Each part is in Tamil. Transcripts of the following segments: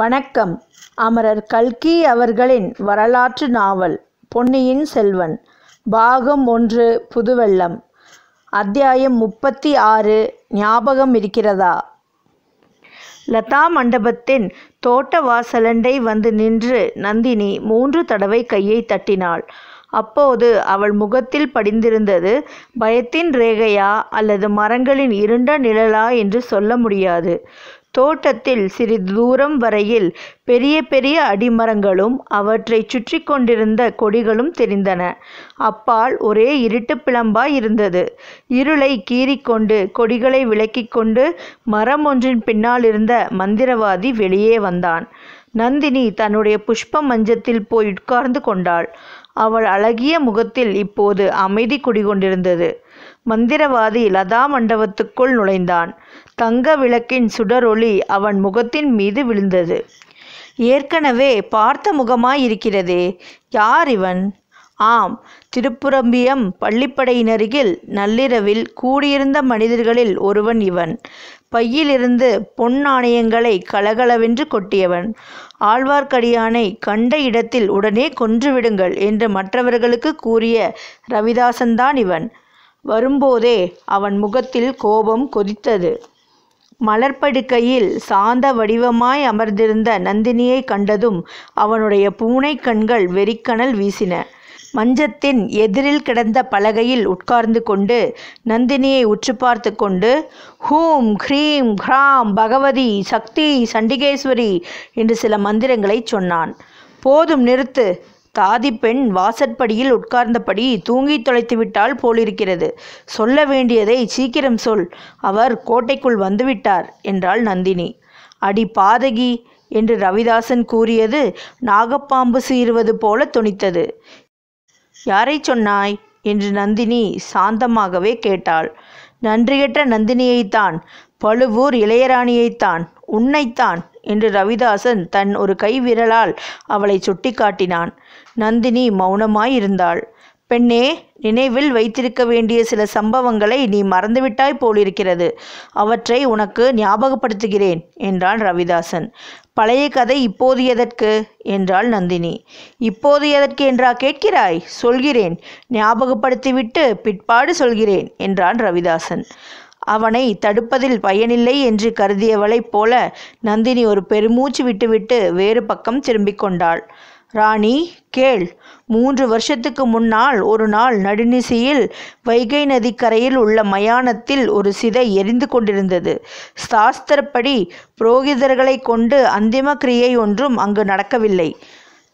வணக்கம் அமரர் கல்கி அவர்களின் வரலாற்று நாவல் பொன்னியின் செல்வன் பாகம் ஒன்று புதுவெள்ளம் அத்தியாயம் முப்பத்தி ஆறு ஞாபகம் இருக்கிறதா லதா மண்டபத்தின் தோட்ட வாசலண்டை வந்து நின்று நந்தினி மூன்று தடவை கையை தட்டினாள் அப்போது அவள் முகத்தில் படிந்திருந்தது பயத்தின் ரேகையா அல்லது மரங்களின் இருண்ட நிழலா என்று சொல்ல முடியாது தோட்டத்தில் சிறிது தூரம் வரையில் பெரிய பெரிய அடிமரங்களும் அவற்றை சுற்றி கொண்டிருந்த கொடிகளும் தெரிந்தன அப்பால் ஒரே இருட்டு பிளம்பாய் இருந்தது இருளை கீறிக்கொண்டு கொடிகளை விலக்கிக் கொண்டு மரம் ஒன்றின் பின்னால் இருந்த மந்திரவாதி வெளியே வந்தான் நந்தினி தன்னுடைய புஷ்ப மஞ்சத்தில் போய் உட்கார்ந்து கொண்டாள் அவள் அழகிய முகத்தில் இப்போது அமைதி குடிகொண்டிருந்தது மந்திரவாதி லதா மண்டபத்துக்குள் நுழைந்தான் தங்க விளக்கின் சுடரொளி அவன் முகத்தின் மீது விழுந்தது ஏற்கனவே பார்த்த முகமாயிருக்கிறதே யார் இவன் ஆம் திருப்புரம்பியம் பள்ளிப்படையினருகில் நள்ளிரவில் கூடியிருந்த மனிதர்களில் ஒருவன் இவன் பையிலிருந்து பொன் நாணயங்களை கலகலவென்று கொட்டியவன் ஆழ்வார்க்கடியானை கண்ட இடத்தில் உடனே கொன்றுவிடுங்கள் என்று மற்றவர்களுக்கு கூறிய ரவிதாசன்தான் இவன் வரும்போதே அவன் முகத்தில் கோபம் கொதித்தது மலர்ப்படுக்கையில் சாந்த வடிவமாய் அமர்ந்திருந்த நந்தினியை கண்டதும் அவனுடைய பூனை கண்கள் வெறிக்கணல் வீசின மஞ்சத்தின் எதிரில் கிடந்த பலகையில் உட்கார்ந்து கொண்டு நந்தினியை உற்று பார்த்து கொண்டு ஹூம் ஹ்ரீம் ஹ்ராம் பகவதி சக்தி சண்டிகேஸ்வரி என்று சில மந்திரங்களை சொன்னான் போதும் நிறுத்து தாதி பெண் வாசற்படியில் உட்கார்ந்தபடி தூங்கி தொலைத்து விட்டால் போலிருக்கிறது சொல்ல வேண்டியதை சீக்கிரம் சொல் அவர் கோட்டைக்குள் வந்துவிட்டார் என்றாள் நந்தினி அடி பாதகி என்று ரவிதாசன் கூறியது நாகப்பாம்பு சீறுவது போல துணித்தது யாரை சொன்னாய் என்று நந்தினி சாந்தமாகவே கேட்டாள் நன்றியற்ற நந்தினியைத்தான் பழுவூர் இளையராணியைத்தான் உன்னைத்தான் என்று ரவிதாசன் தன் ஒரு கைவிரலால் அவளை சுட்டிக்காட்டினான் நந்தினி மௌனமாயிருந்தாள் பெண்ணே நினைவில் வைத்திருக்க வேண்டிய சில சம்பவங்களை நீ மறந்துவிட்டாய் போலிருக்கிறது அவற்றை உனக்கு ஞாபகப்படுத்துகிறேன் என்றான் ரவிதாசன் பழைய கதை இப்போது எதற்கு என்றாள் நந்தினி இப்போது எதற்கு என்றா கேட்கிறாய் சொல்கிறேன் ஞாபகப்படுத்திவிட்டு பிற்பாடு சொல்கிறேன் என்றான் ரவிதாசன் அவனை தடுப்பதில் பயனில்லை என்று கருதியவளைப் போல நந்தினி ஒரு பெருமூச்சு விட்டுவிட்டு வேறு பக்கம் திரும்பிக் கொண்டாள் ராணி கேள் மூன்று வருஷத்துக்கு முன்னால் ஒரு நாள் நடுநிசியில் வைகை நதிக்கரையில் உள்ள மயானத்தில் ஒரு சிதை எரிந்து கொண்டிருந்தது சாஸ்திரப்படி புரோகிதர்களை கொண்டு அந்திம கிரியை ஒன்றும் அங்கு நடக்கவில்லை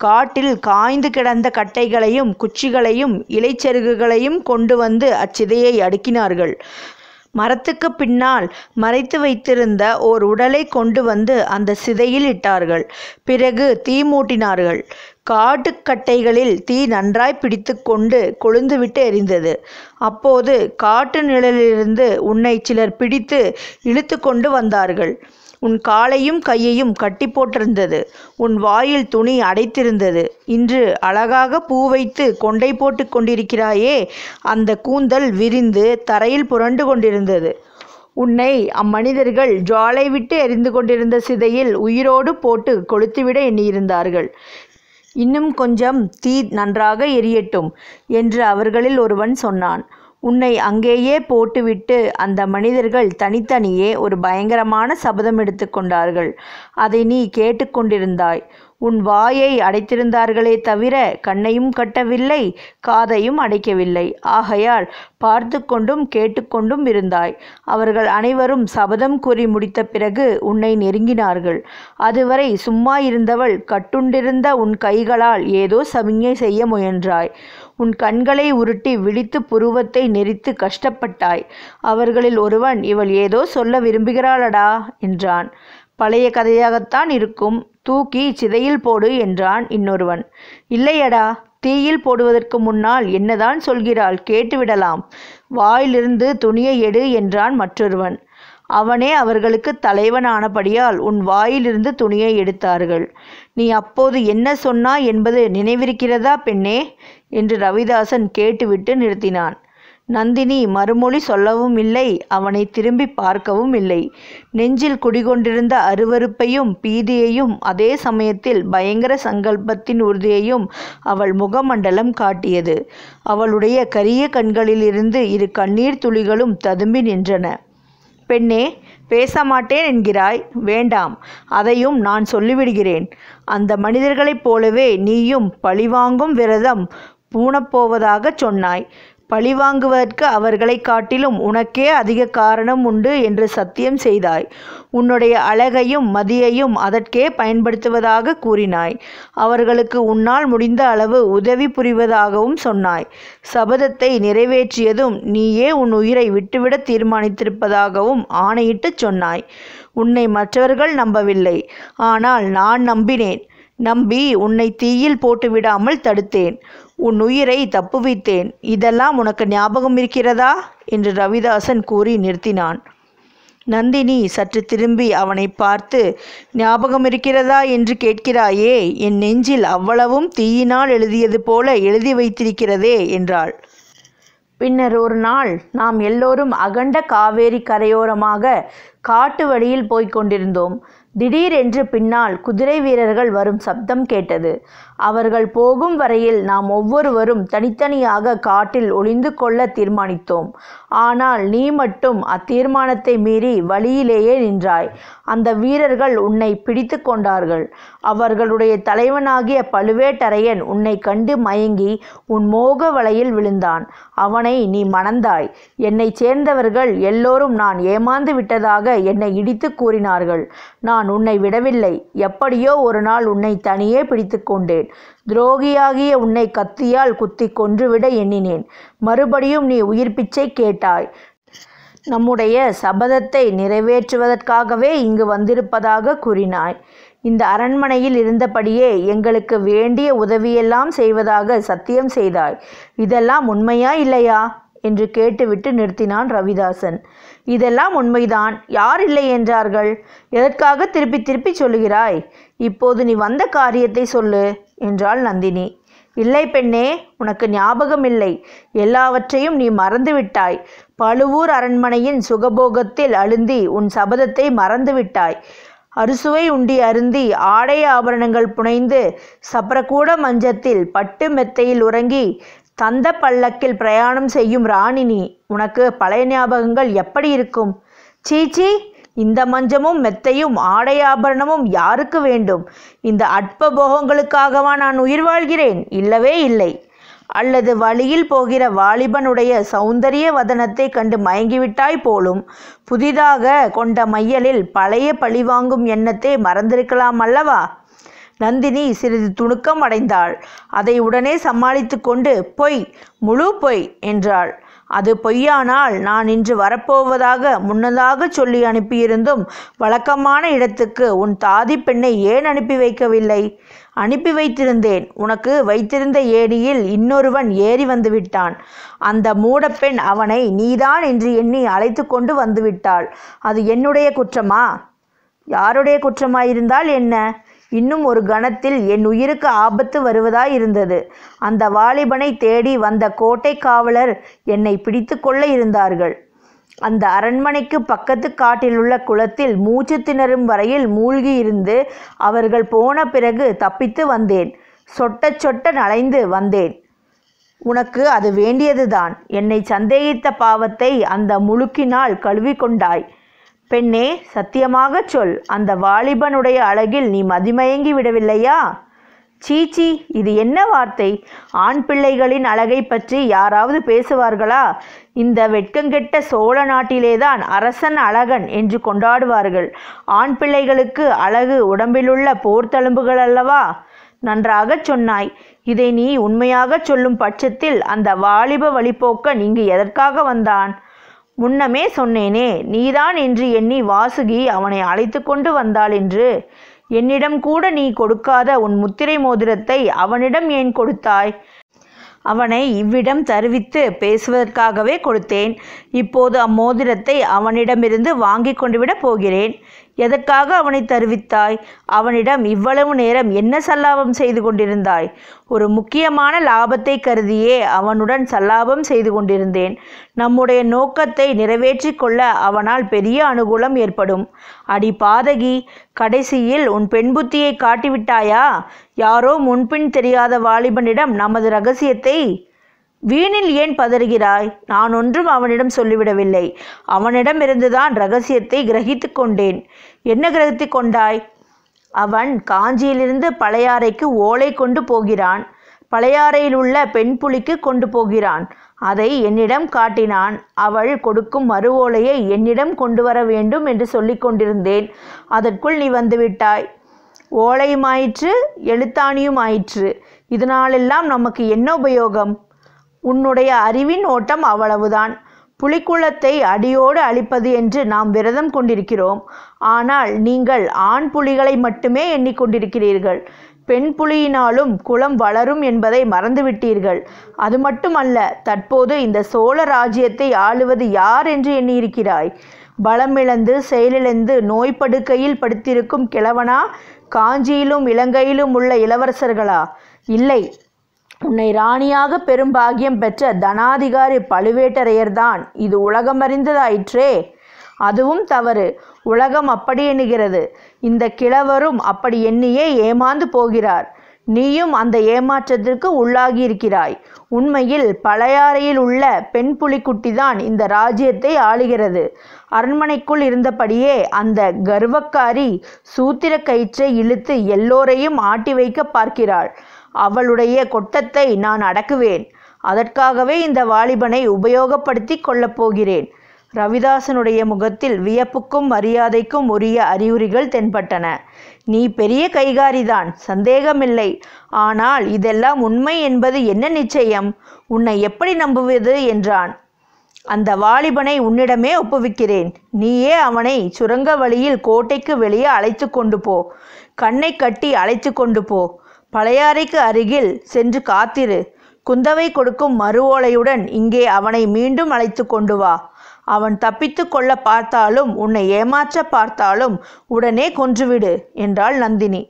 காட்டில் காய்ந்து கிடந்த கட்டைகளையும் குச்சிகளையும் இலைச்சருகுகளையும் கொண்டு வந்து அச்சிதையை அடுக்கினார்கள் மரத்துக்கு பின்னால் மறைத்து வைத்திருந்த ஓர் உடலை கொண்டு வந்து அந்த சிதையில் இட்டார்கள் பிறகு தீ மூட்டினார்கள் காட்டுக்கட்டைகளில் தீ நன்றாய் பிடித்து கொண்டு கொழுந்துவிட்டு எரிந்தது அப்போது காட்டு நிழலிலிருந்து உன்னை சிலர் பிடித்து இழுத்து கொண்டு வந்தார்கள் உன் காலையும் கையையும் கட்டி போட்டிருந்தது உன் வாயில் துணி அடைத்திருந்தது இன்று அழகாக பூ வைத்து கொண்டை போட்டு கொண்டிருக்கிறாயே அந்த கூந்தல் விரிந்து தரையில் புரண்டு கொண்டிருந்தது உன்னை அம்மனிதர்கள் ஜுவாலை விட்டு எரிந்து கொண்டிருந்த சிதையில் உயிரோடு போட்டு கொளுத்துவிட எண்ணியிருந்தார்கள் இன்னும் கொஞ்சம் தீ நன்றாக எரியட்டும் என்று அவர்களில் ஒருவன் சொன்னான் உன்னை அங்கேயே போட்டுவிட்டு அந்த மனிதர்கள் தனித்தனியே ஒரு பயங்கரமான சபதம் எடுத்துக்கொண்டார்கள் அதை நீ கேட்டுக்கொண்டிருந்தாய் உன் வாயை அடைத்திருந்தார்களே தவிர கண்ணையும் கட்டவில்லை காதையும் அடைக்கவில்லை ஆகையால் பார்த்து கொண்டும் கேட்டுக்கொண்டும் இருந்தாய் அவர்கள் அனைவரும் சபதம் கூறி முடித்த பிறகு உன்னை நெருங்கினார்கள் அதுவரை சும்மா இருந்தவள் கட்டுண்டிருந்த உன் கைகளால் ஏதோ சமிஞ்சை செய்ய முயன்றாய் உன் கண்களை உருட்டி விழித்து புருவத்தை நெரித்து கஷ்டப்பட்டாய் அவர்களில் ஒருவன் இவள் ஏதோ சொல்ல விரும்புகிறாளடா என்றான் பழைய கதையாகத்தான் இருக்கும் தூக்கி சிதையில் போடு என்றான் இன்னொருவன் இல்லையடா தீயில் போடுவதற்கு முன்னால் என்னதான் சொல்கிறாள் கேட்டுவிடலாம் வாயிலிருந்து துணியை எடு என்றான் மற்றொருவன் அவனே அவர்களுக்கு தலைவனானபடியால் உன் வாயிலிருந்து துணியை எடுத்தார்கள் நீ அப்போது என்ன சொன்னா என்பது நினைவிருக்கிறதா பெண்ணே என்று ரவிதாசன் கேட்டுவிட்டு நிறுத்தினான் நந்தினி மறுமொழி சொல்லவும் இல்லை அவனை திரும்பி பார்க்கவும் இல்லை நெஞ்சில் குடிகொண்டிருந்த அருவறுப்பையும் பீதியையும் அதே சமயத்தில் பயங்கர சங்கல்பத்தின் உறுதியையும் அவள் முகமண்டலம் காட்டியது அவளுடைய கரிய கண்களிலிருந்து இரு கண்ணீர் துளிகளும் ததும்பி நின்றன பெண்ணே பேச மாட்டேன் என்கிறாய் வேண்டாம் அதையும் நான் சொல்லிவிடுகிறேன் அந்த மனிதர்களைப் போலவே நீயும் பழிவாங்கும் விரதம் பூணப்போவதாகச் சொன்னாய் பழிவாங்குவதற்கு அவர்களை காட்டிலும் உனக்கே அதிக காரணம் உண்டு என்று சத்தியம் செய்தாய் உன்னுடைய அழகையும் மதியையும் அதற்கே பயன்படுத்துவதாக கூறினாய் அவர்களுக்கு உன்னால் முடிந்த அளவு உதவி புரிவதாகவும் சொன்னாய் சபதத்தை நிறைவேற்றியதும் நீயே உன் உயிரை விட்டுவிட தீர்மானித்திருப்பதாகவும் ஆணையிட்டு சொன்னாய் உன்னை மற்றவர்கள் நம்பவில்லை ஆனால் நான் நம்பினேன் நம்பி உன்னை தீயில் போட்டுவிடாமல் தடுத்தேன் உன் உயிரை தப்புவித்தேன் இதெல்லாம் உனக்கு ஞாபகம் இருக்கிறதா என்று ரவிதாசன் கூறி நிறுத்தினான் நந்தினி சற்று திரும்பி அவனை பார்த்து ஞாபகம் இருக்கிறதா என்று கேட்கிறாயே என் நெஞ்சில் அவ்வளவும் தீயினால் எழுதியது போல எழுதி வைத்திருக்கிறதே என்றாள் பின்னர் ஒரு நாள் நாம் எல்லோரும் அகண்ட காவேரி கரையோரமாக காட்டு வழியில் போய்க் கொண்டிருந்தோம் திடீரென்று பின்னால் குதிரை வீரர்கள் வரும் சப்தம் கேட்டது அவர்கள் போகும் வரையில் நாம் ஒவ்வொருவரும் தனித்தனியாக காட்டில் ஒளிந்து கொள்ள தீர்மானித்தோம் ஆனால் நீ மட்டும் அத்தீர்மானத்தை மீறி வழியிலேயே நின்றாய் அந்த வீரர்கள் உன்னை பிடித்து கொண்டார்கள் அவர்களுடைய தலைவனாகிய பழுவேட்டரையன் உன்னை கண்டு மயங்கி உன் மோக வலையில் விழுந்தான் அவனை நீ மணந்தாய் என்னை சேர்ந்தவர்கள் எல்லோரும் நான் ஏமாந்து விட்டதாக என்னை இடித்து கூறினார்கள் நான் உன்னை விடவில்லை எப்படியோ ஒரு நாள் உன்னை தனியே பிடித்து கொண்டேன் துரோகியாகிய உன்னை கத்தியால் குத்தி கொன்றுவிட எண்ணினேன் மறுபடியும் நீ உயிர் பிச்சை கேட்டாய் நம்முடைய சபதத்தை நிறைவேற்றுவதற்காகவே இங்கு வந்திருப்பதாக கூறினாய் இந்த அரண்மனையில் இருந்தபடியே எங்களுக்கு வேண்டிய உதவியெல்லாம் செய்வதாக சத்தியம் செய்தாய் இதெல்லாம் உண்மையா இல்லையா என்று கேட்டுவிட்டு நிறுத்தினான் ரவிதாசன் இதெல்லாம் உண்மைதான் யார் இல்லை என்றார்கள் எதற்காக திருப்பி திருப்பி சொல்லுகிறாய் இப்போது நீ வந்த காரியத்தை சொல்லு என்றாள் நந்தினி இல்லை பெண்ணே உனக்கு ஞாபகம் இல்லை எல்லாவற்றையும் நீ மறந்துவிட்டாய் பழுவூர் அரண்மனையின் சுகபோகத்தில் அழுந்தி உன் சபதத்தை மறந்துவிட்டாய் அறுசுவை உண்டி அருந்தி ஆடை ஆபரணங்கள் புனைந்து சப்ரகூட மஞ்சத்தில் பட்டு மெத்தையில் உறங்கி தந்த பல்லக்கில் பிரயாணம் செய்யும் ராணினி உனக்கு பழைய ஞாபகங்கள் எப்படி இருக்கும் சீச்சி இந்த மஞ்சமும் மெத்தையும் ஆடை ஆபரணமும் யாருக்கு வேண்டும் இந்த அற்ப போகங்களுக்காகவா நான் உயிர் வாழ்கிறேன் இல்லவே இல்லை அல்லது வழியில் போகிற வாலிபனுடைய சௌந்தரிய வதனத்தை கண்டு மயங்கிவிட்டாய் போலும் புதிதாக கொண்ட மையலில் பழைய பழிவாங்கும் எண்ணத்தை மறந்திருக்கலாம் அல்லவா நந்தினி சிறிது துணுக்கம் அடைந்தாள் அதை உடனே சமாளித்து கொண்டு பொய் முழு பொய் என்றாள் அது பொய்யானால் நான் இன்று வரப்போவதாக முன்னதாக சொல்லி அனுப்பியிருந்தும் வழக்கமான இடத்துக்கு உன் தாதி பெண்ணை ஏன் அனுப்பி வைக்கவில்லை அனுப்பி வைத்திருந்தேன் உனக்கு வைத்திருந்த ஏடியில் இன்னொருவன் ஏறி வந்துவிட்டான் அந்த மூடப்பெண் அவனை நீதான் என்று எண்ணி அழைத்து கொண்டு வந்துவிட்டாள் அது என்னுடைய குற்றமா யாருடைய குற்றமாயிருந்தால் என்ன இன்னும் ஒரு கணத்தில் என் உயிருக்கு ஆபத்து வருவதாயிருந்தது அந்த வாலிபனை தேடி வந்த கோட்டை காவலர் என்னை பிடித்து கொள்ள இருந்தார்கள் அந்த அரண்மனைக்கு பக்கத்து காட்டிலுள்ள குளத்தில் மூச்சு திணறும் வரையில் மூழ்கி இருந்து அவர்கள் போன பிறகு தப்பித்து வந்தேன் சொட்ட சொட்ட நலைந்து வந்தேன் உனக்கு அது வேண்டியதுதான் என்னை சந்தேகித்த பாவத்தை அந்த முழுக்கினால் கழுவி கொண்டாய் பெண்ணே சத்தியமாகச் சொல் அந்த வாலிபனுடைய அழகில் நீ மதிமயங்கி விடவில்லையா சீச்சி இது என்ன வார்த்தை ஆண் பிள்ளைகளின் அழகை பற்றி யாராவது பேசுவார்களா இந்த வெட்கங்கெட்ட சோழ நாட்டிலேதான் அரசன் அழகன் என்று கொண்டாடுவார்கள் ஆண் பிள்ளைகளுக்கு அழகு உடம்பிலுள்ள போர்த்தழும்புகள் அல்லவா நன்றாகச் சொன்னாய் இதை நீ உண்மையாகச் சொல்லும் பட்சத்தில் அந்த வாலிப வழிபோக்கன் இங்கு எதற்காக வந்தான் முன்னமே சொன்னேனே நீதான் என்று எண்ணி வாசுகி அவனை அழைத்து கொண்டு வந்தாள் என்று என்னிடம் கூட நீ கொடுக்காத உன் முத்திரை மோதிரத்தை அவனிடம் ஏன் கொடுத்தாய் அவனை இவ்விடம் தருவித்து பேசுவதற்காகவே கொடுத்தேன் இப்போது அம்மோதிரத்தை அவனிடமிருந்து வாங்கி கொண்டு போகிறேன் எதற்காக அவனை தருவித்தாய் அவனிடம் இவ்வளவு நேரம் என்ன சல்லாபம் செய்து கொண்டிருந்தாய் ஒரு முக்கியமான லாபத்தை கருதியே அவனுடன் சல்லாபம் செய்து கொண்டிருந்தேன் நம்முடைய நோக்கத்தை நிறைவேற்றி கொள்ள அவனால் பெரிய அனுகூலம் ஏற்படும் அடி பாதகி கடைசியில் உன் பெண் புத்தியை காட்டிவிட்டாயா யாரோ முன்பின் தெரியாத வாலிபனிடம் நமது ரகசியத்தை வீணில் ஏன் பதறுகிறாய் நான் ஒன்றும் அவனிடம் சொல்லிவிடவில்லை அவனிடமிருந்துதான் ரகசியத்தை கிரகித்து கொண்டேன் என்ன கிரகித்து கொண்டாய் அவன் காஞ்சியிலிருந்து பழையாறைக்கு ஓலை கொண்டு போகிறான் பழையாறையில் உள்ள பெண் புலிக்கு கொண்டு போகிறான் அதை என்னிடம் காட்டினான் அவள் கொடுக்கும் மறு ஓலையை என்னிடம் கொண்டு வர வேண்டும் என்று சொல்லி கொண்டிருந்தேன் அதற்குள் நீ வந்துவிட்டாய் ஓலையுமாயிற்று எழுத்தாணியும் ஆயிற்று இதனாலெல்லாம் நமக்கு என்ன உபயோகம் உன்னுடைய அறிவின் ஓட்டம் அவ்வளவுதான் புலிக்குளத்தை அடியோடு அழிப்பது என்று நாம் விரதம் கொண்டிருக்கிறோம் ஆனால் நீங்கள் ஆண் புலிகளை மட்டுமே எண்ணிக்கொண்டிருக்கிறீர்கள் பெண் புலியினாலும் குலம் வளரும் என்பதை மறந்துவிட்டீர்கள் அது மட்டுமல்ல தற்போது இந்த சோழ ராஜ்யத்தை ஆளுவது யார் என்று எண்ணியிருக்கிறாய் பலமிழந்து செயலிழந்து நோய்படுக்கையில் படுத்திருக்கும் கிழவனா காஞ்சியிலும் இலங்கையிலும் உள்ள இளவரசர்களா இல்லை உன்னை ராணியாக பெரும் பாகியம் பெற்ற தனாதிகாரி பழுவேட்டரையர்தான் இது உலகமறிந்ததாயிற்றே அதுவும் தவறு உலகம் அப்படி எண்ணுகிறது இந்த கிழவரும் அப்படி எண்ணியே ஏமாந்து போகிறார் நீயும் அந்த ஏமாற்றத்திற்கு உள்ளாகியிருக்கிறாய் உண்மையில் பழையாறையில் உள்ள பெண் புலிக்குட்டிதான் இந்த ராஜ்யத்தை ஆளுகிறது அரண்மனைக்குள் இருந்தபடியே அந்த கர்வக்காரி சூத்திர கயிற்றை இழுத்து எல்லோரையும் ஆட்டி வைக்க பார்க்கிறாள் அவளுடைய கொட்டத்தை நான் அடக்குவேன் அதற்காகவே இந்த வாலிபனை உபயோகப்படுத்தி கொள்ளப் போகிறேன் ரவிதாசனுடைய முகத்தில் வியப்புக்கும் மரியாதைக்கும் உரிய அறிகுறிகள் தென்பட்டன நீ பெரிய கைகாரிதான் சந்தேகமில்லை ஆனால் இதெல்லாம் உண்மை என்பது என்ன நிச்சயம் உன்னை எப்படி நம்புவது என்றான் அந்த வாலிபனை உன்னிடமே ஒப்புவிக்கிறேன் நீயே அவனை சுரங்க வழியில் கோட்டைக்கு வெளியே அழைத்து கொண்டு போ கண்ணை கட்டி அழைத்து கொண்டு போ பழையாறைக்கு அருகில் சென்று காத்திரு குந்தவை கொடுக்கும் மறுவோலையுடன் இங்கே அவனை மீண்டும் அழைத்து கொண்டு வா அவன் தப்பித்து கொள்ள பார்த்தாலும் உன்னை ஏமாற்ற பார்த்தாலும் உடனே கொன்றுவிடு என்றாள் நந்தினி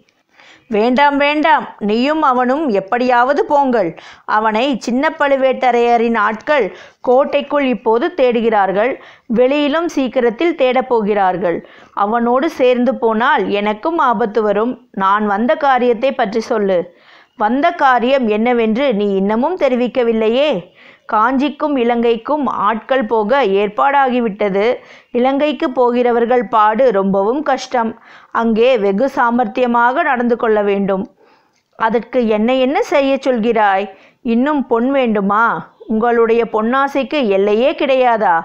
வேண்டாம் வேண்டாம் நீயும் அவனும் எப்படியாவது போங்கள் அவனை சின்ன பழுவேட்டரையரின் ஆட்கள் கோட்டைக்குள் இப்போது தேடுகிறார்கள் வெளியிலும் சீக்கிரத்தில் தேடப்போகிறார்கள் அவனோடு சேர்ந்து போனால் எனக்கும் ஆபத்து வரும் நான் வந்த காரியத்தை பற்றி சொல்லு வந்த காரியம் என்னவென்று நீ இன்னமும் தெரிவிக்கவில்லையே காஞ்சிக்கும் இலங்கைக்கும் ஆட்கள் போக ஏற்பாடாகிவிட்டது இலங்கைக்கு போகிறவர்கள் பாடு ரொம்பவும் கஷ்டம் அங்கே வெகு சாமர்த்தியமாக நடந்து கொள்ள வேண்டும் அதற்கு என்ன என்ன செய்ய சொல்கிறாய் இன்னும் பொன் வேண்டுமா உங்களுடைய பொன்னாசைக்கு எல்லையே கிடையாதா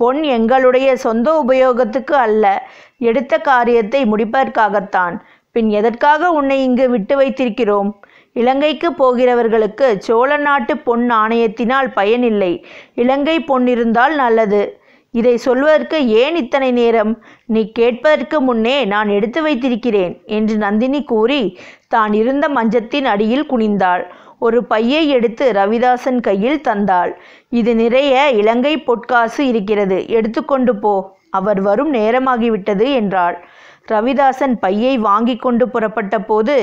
பொன் எங்களுடைய சொந்த உபயோகத்துக்கு அல்ல எடுத்த காரியத்தை முடிப்பதற்காகத்தான் பின் எதற்காக உன்னை இங்கு விட்டு வைத்திருக்கிறோம் இலங்கைக்கு போகிறவர்களுக்கு சோழ நாட்டு பொன் ஆணையத்தினால் பயனில்லை இலங்கை பொன் இருந்தால் நல்லது இதை சொல்வதற்கு ஏன் இத்தனை நேரம் நீ கேட்பதற்கு முன்னே நான் எடுத்து வைத்திருக்கிறேன் என்று நந்தினி கூறி தான் இருந்த மஞ்சத்தின் அடியில் குனிந்தாள் ஒரு பையை எடுத்து ரவிதாசன் கையில் தந்தாள் இது நிறைய இலங்கை பொற்காசு இருக்கிறது எடுத்துக்கொண்டு போ அவர் வரும் நேரமாகிவிட்டது என்றாள் ரவிதாசன் பையை வாங்கி கொண்டு புறப்பட்ட போது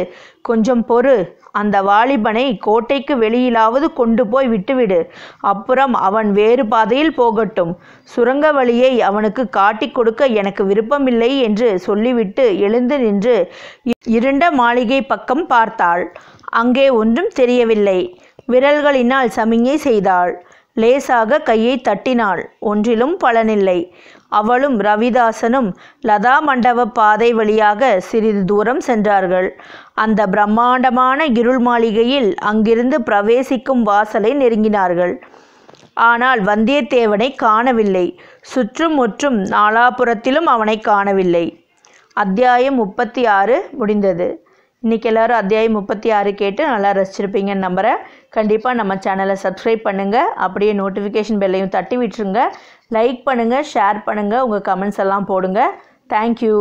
கொஞ்சம் பொறு அந்த வாலிபனை கோட்டைக்கு வெளியிலாவது கொண்டு போய் விட்டுவிடு அப்புறம் அவன் வேறு பாதையில் போகட்டும் சுரங்க வழியை அவனுக்கு காட்டிக் கொடுக்க எனக்கு விருப்பமில்லை என்று சொல்லிவிட்டு எழுந்து நின்று இருண்ட மாளிகை பக்கம் பார்த்தாள் அங்கே ஒன்றும் தெரியவில்லை விரல்களினால் சமிஞ்சை செய்தாள் லேசாக கையை தட்டினாள் ஒன்றிலும் பலனில்லை அவளும் ரவிதாசனும் லதா மண்டப பாதை வழியாக சிறிது தூரம் சென்றார்கள் அந்த பிரம்மாண்டமான இருள் மாளிகையில் அங்கிருந்து பிரவேசிக்கும் வாசலை நெருங்கினார்கள் ஆனால் வந்தியத்தேவனை காணவில்லை சுற்றும் முற்றும் நாலாபுரத்திலும் அவனை காணவில்லை அத்தியாயம் முப்பத்தி ஆறு முடிந்தது இன்றைக்கி எல்லோரும் அத்தியாயம் முப்பத்தி ஆறு கேட்டு நல்லா ரசிச்சிருப்பீங்கன்னு நம்புகிறேன் கண்டிப்பாக நம்ம சேனலை சப்ஸ்கிரைப் பண்ணுங்கள் அப்படியே நோட்டிஃபிகேஷன் பெல்லையும் தட்டி விட்டுருங்க லைக் பண்ணுங்கள் ஷேர் பண்ணுங்கள் உங்கள் கமெண்ட்ஸ் எல்லாம் போடுங்க தேங்க்யூ